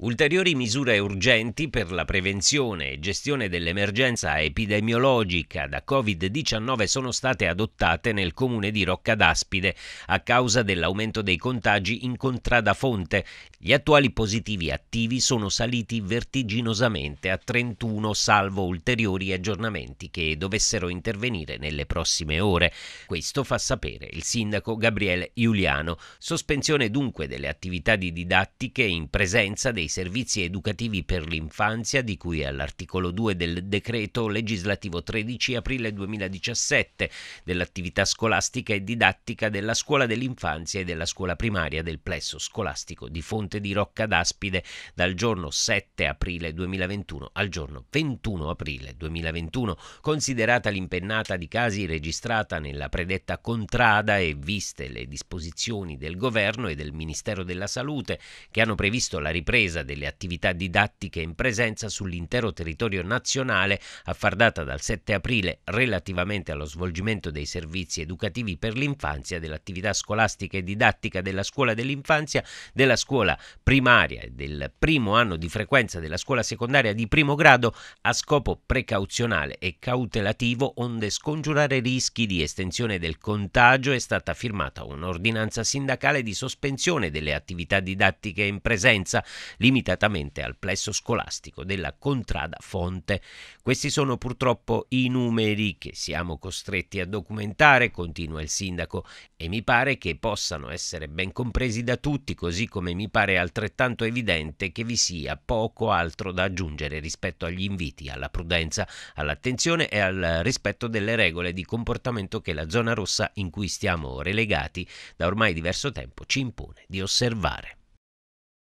Ulteriori misure urgenti per la prevenzione e gestione dell'emergenza epidemiologica da Covid-19 sono state adottate nel comune di Rocca d'Aspide a causa dell'aumento dei contagi in contrada fonte. Gli attuali positivi attivi sono saliti vertiginosamente a 31, salvo ulteriori aggiornamenti che dovessero intervenire nelle prossime ore. Questo fa sapere il sindaco Gabriele Giuliano. Sospensione dunque delle attività di didattiche in presenza dei dei servizi educativi per l'infanzia di cui all'articolo 2 del decreto legislativo 13 aprile 2017 dell'attività scolastica e didattica della scuola dell'infanzia e della scuola primaria del plesso scolastico di Fonte di Rocca d'Aspide dal giorno 7 aprile 2021 al giorno 21 aprile 2021, considerata l'impennata di casi registrata nella predetta contrada e viste le disposizioni del governo e del Ministero della Salute che hanno previsto la ripresa estesa delle attività didattiche in presenza sull'intero territorio nazionale a far data dal 7 aprile relativamente allo svolgimento dei servizi educativi per l'infanzia, dell'attività scolastica e didattica della scuola dell'infanzia, della scuola primaria e del primo anno di frequenza della scuola secondaria di primo grado a scopo precauzionale e cautelativo onde scongiurare rischi di estensione del contagio è stata firmata un'ordinanza sindacale di sospensione delle attività didattiche in presenza limitatamente al plesso scolastico della Contrada Fonte. Questi sono purtroppo i numeri che siamo costretti a documentare, continua il sindaco, e mi pare che possano essere ben compresi da tutti, così come mi pare altrettanto evidente che vi sia poco altro da aggiungere rispetto agli inviti alla prudenza, all'attenzione e al rispetto delle regole di comportamento che la zona rossa in cui stiamo relegati da ormai diverso tempo ci impone di osservare.